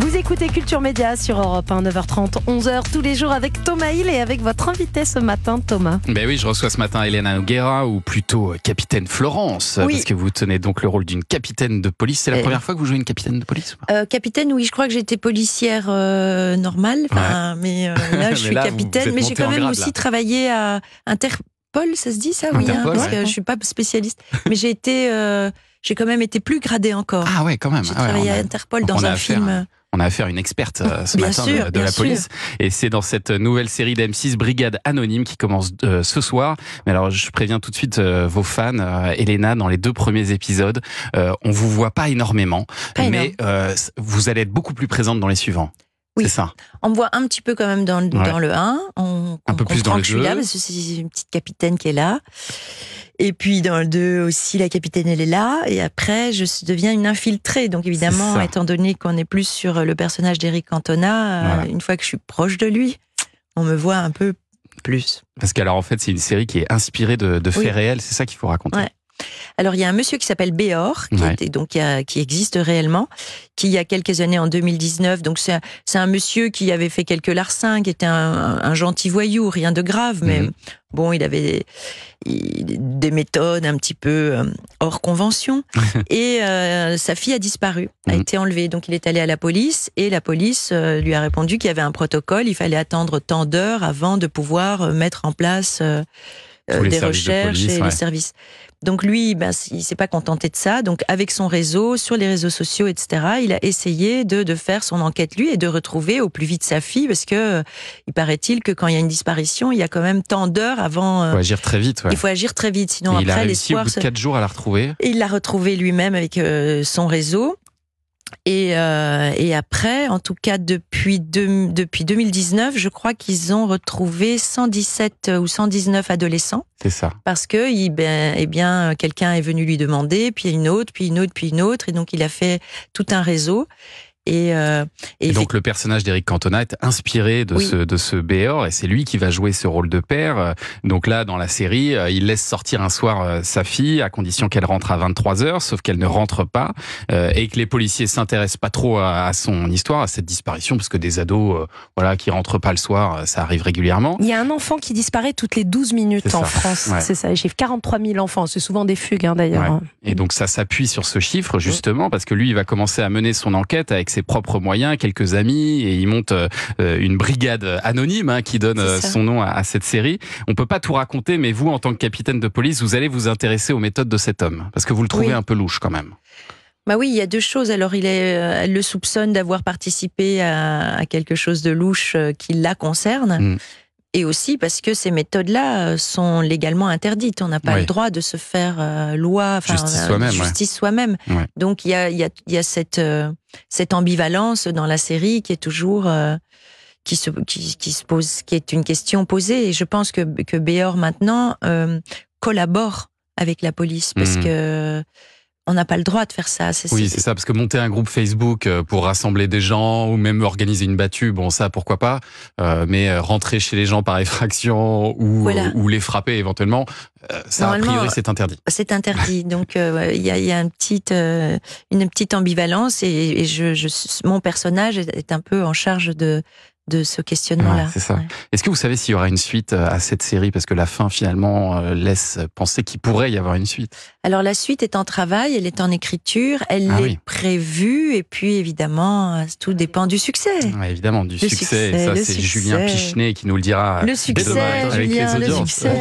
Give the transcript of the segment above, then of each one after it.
Vous écoutez Culture Média sur Europe 1, 9h30, 11h, tous les jours avec Thomas Hill et avec votre invité ce matin, Thomas. Ben oui, je reçois ce matin Elena Noguera, ou plutôt euh, Capitaine Florence, euh, parce que vous tenez donc le rôle d'une capitaine de police. C'est la première fois que vous jouez une capitaine de police euh, Capitaine, oui, je crois que j'étais policière normale, mais là je suis capitaine, mais j'ai quand même aussi travaillé à Interpol, ça se dit ça Oui, hein, parce que je suis pas spécialiste, mais j'ai été j'ai quand même été plus gradée encore. Ah ouais, quand même. Je ah travaillais à Interpol dans un film. On a affaire à une experte euh, ce matin de, la police. Et c'est dans cette nouvelle série d'M6, Brigade Anonyme, qui commence euh, ce soir. Mais alors, je préviens tout de suite euh, vos fans, Elena, dans les deux premiers épisodes, on vous voit pas énormément, mais vous allez être beaucoup plus présente dans les suivants. Oui. C'est ça. On me voit un petit peu quand même dans, le 1. On, un peu plus dans le 2. Je là parce que c'est une petite capitaine qui est là. Et puis dans le 2 aussi, la capitaine, elle est là. Et après, je deviens une infiltrée. Donc évidemment, étant donné qu'on est plus sur le personnage d'Eric Cantona, euh, une fois que je suis proche de lui, on me voit un peu plus. Parce qu'alors en fait, c'est une série qui est inspirée de, faits réels, c'est ça qu'il faut raconter. Alors il y a un monsieur qui s'appelle Béor, qui, existe réellement, qui il y a quelques années, en 2019, donc c'est un, monsieur qui avait fait quelques larcins, qui était un, gentil voyou, rien de grave, mais mhm. bon, il avait des méthodes un petit peu euh, hors convention. et euh, sa fille a disparu, a mhm. été enlevée. Donc il est allé à la police et la police euh, lui a répondu qu'il y avait un protocole, il fallait attendre tant d'heures avant de pouvoir mettre en place euh, des recherches et des services. Donc lui, ben, il s'est pas contenté de ça. Donc avec son réseau, sur les réseaux sociaux, etc., il a essayé de, de faire son enquête lui et de retrouver au plus vite sa fille, parce que euh, il paraît-il que quand il y a une disparition, il y a quand même tant d'heures avant. Il euh, faut agir très vite. Ouais. Il faut agir très vite, sinon après l'espoir. Il a réussi de quatre jours à la retrouver. Et il l'a retrouvée lui-même avec son réseau. Euh, et, après, en tout cas depuis, depuis 2019, je crois qu'ils ont retrouvé 117 euh, ou 119 adolescents. C'est ça. Parce que il, ben, eh bien, quelqu'un est venu lui demander, puis une autre, puis une autre, puis une autre, et donc il a fait tout un réseau. Euh, et, et, donc le personnage d'Eric Cantona est inspiré de ce de ce Béor et c'est lui qui va jouer ce rôle de père. Donc là dans la série, euh, il laisse sortir un soir euh, sa fille à condition qu'elle rentre à 23 h sauf qu'elle ne rentre pas et que les policiers s'intéressent pas trop à, son histoire, à cette disparition parce que des ados voilà qui rentrent pas le soir, ça arrive régulièrement. Il y a un enfant qui disparaît toutes les 12 minutes en France, c'est ça, les chiffres 43 000 enfants, c'est souvent des fugues hein, d'ailleurs. Hein. Et donc ça s'appuie sur ce chiffre justement parce que lui il va commencer à mener son enquête avec ses propres moyens, quelques amis, et il monte euh, une brigade anonyme hein, qui donne euh, son nom à, cette série. On peut pas tout raconter, mais vous, en tant que capitaine de police, vous allez vous intéresser aux méthodes de cet homme, parce que vous le trouvez un peu louche quand même. Bah oui, il y a deux choses. Alors, il est, euh, elle le soupçonne d'avoir participé à, quelque chose de louche qui la concerne. Mm et aussi parce que ces méthodes-là euh, sont légalement interdites. On n'a pas le droit de se faire euh, loi, euh, justice soi-même. Justice soi-même. Donc il y a, y, a, y a, cette, cette ambivalence dans la série qui est toujours qui se qui, se pose, qui est une question posée. Et je pense que que Béor maintenant collabore avec la police parce mhm. que on n'a pas le droit de faire ça. oui, c'est ça, parce que monter un groupe Facebook euh, pour rassembler des gens ou même organiser une battue, bon, ça, pourquoi pas, euh, mais euh, rentrer chez les gens par effraction ou, les frapper éventuellement, ça, c'est interdit. C'est interdit, donc il y, a, une, petite, ambivalence et, mon personnage est un peu en charge de, de ce questionnement-là. c'est ça. Est-ce que vous savez s'il y aura une suite euh, à cette série Parce que la fin, finalement, euh, laisse penser qu'il pourrait y avoir une suite. Alors, la suite est en travail, elle est en écriture, elle ah est prévue, et puis, évidemment, euh, tout dépend du succès. évidemment, du succès. Ça, c'est Julien Pichenet qui nous le dira. Le succès, avec les le succès.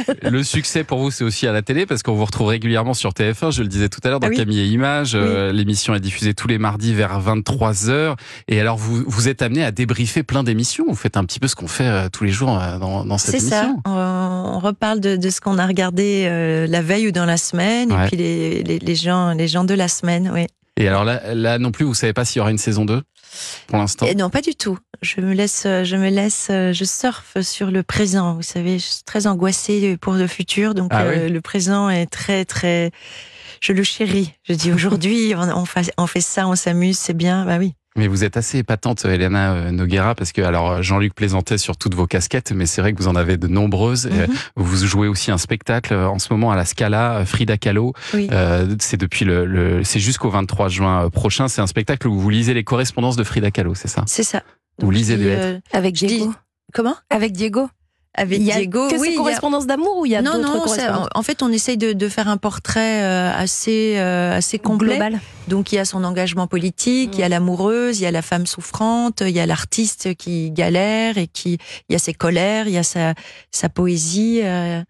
le succès, pour vous, c'est aussi à la télé, parce qu'on vous retrouve régulièrement sur TF1, je le disais tout à l'heure, dans ah Camille et Images. L'émission est diffusée tous les mardis vers 23h. Et alors, vous, vous êtes amené à débattre briefé plein d'émissions. Vous faites un petit peu ce qu'on fait euh, tous les jours euh, dans, cette émission. On, reparle de, ce qu'on a regardé euh, la veille ou dans la semaine, et puis les, gens, les gens de la semaine, oui. Et alors là, non plus, vous ne savez pas s'il y aura une saison 2 pour l'instant eh Non, pas du tout. Je me laisse, je me laisse, je surfe sur le présent. Vous savez, je suis très angoissée pour le futur, donc ah le présent est très, très. Je le chéris. Je dis aujourd'hui, on, fait, on fait ça, on s'amuse, c'est bien. Bah oui. Mais vous êtes assez épatante, Elena euh, Noguera, parce que alors Jean-Luc plaisantait sur toutes vos casquettes, mais c'est vrai que vous en avez de nombreuses. Euh, mhm. Vous jouez aussi un spectacle euh, en ce moment à la Scala, Frida Kahlo. c'est depuis le, c'est jusqu'au 23 juin prochain. C'est un spectacle où vous lisez les correspondances de Frida Kahlo, c'est ça C'est ça. vous lisez des lettres avec Diego. Comment Avec Diego avec Diego. Que oui, ces correspondances d'amour ou il y a non, non, en fait, on essaye de, de faire un portrait euh, assez, euh, assez complet. Global. Donc, il y a son engagement politique, il y a mm. l'amoureuse, il y a la femme souffrante, il y a l'artiste qui galère et qui, il y a ses colères, il y a sa, sa poésie. Euh,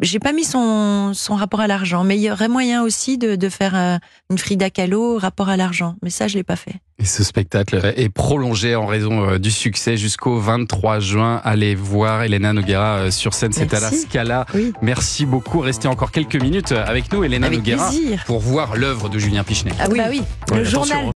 j'ai pas mis son, son rapport à l'argent, mais il y aurait moyen aussi de, de faire euh, une Frida Kahlo rapport à l'argent. Mais ça, je l'ai pas fait. Et ce spectacle est prolongé en raison euh, du succès jusqu'au 23 juin. Allez voir Elena Noguera euh, sur scène, c'est à la Scala. Merci beaucoup. Restez encore quelques minutes avec nous, Elena Noguera, pour voir l'œuvre de Julien Pichenet. Ah oui, bah le journal.